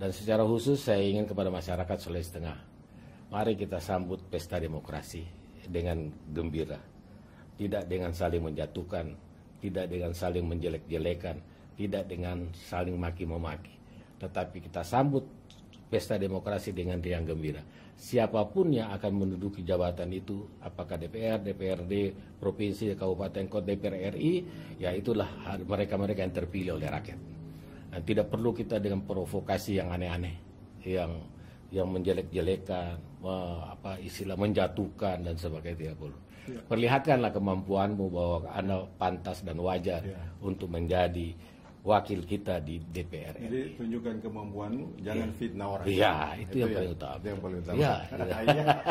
Dan secara khusus saya ingin kepada masyarakat Sulawesi Tengah, mari kita sambut pesta demokrasi dengan gembira. Tidak dengan saling menjatuhkan, tidak dengan saling menjelek-jelekan, tidak dengan saling maki-memaki. Tetapi kita sambut pesta demokrasi dengan riang gembira. Siapapun yang akan menduduki jabatan itu, apakah DPR, DPRD, provinsi, kabupaten, kota, DPR RI, ya itulah mereka-mereka yang terpilih oleh rakyat. Nah, tidak perlu kita dengan provokasi yang aneh-aneh, yang yang menjelek-jelekan, apa istilah menjatuhkan dan sebagainya tidak perlu. Ya. Perlihatkanlah kemampuanmu bahwa Anda pantas dan wajar ya. untuk menjadi wakil kita di DPR Jadi tunjukkan kemampuanmu, jangan ya. fitnah orang. Iya, itu, itu yang, ya? paling utama. Itu yang paling utama. Ya,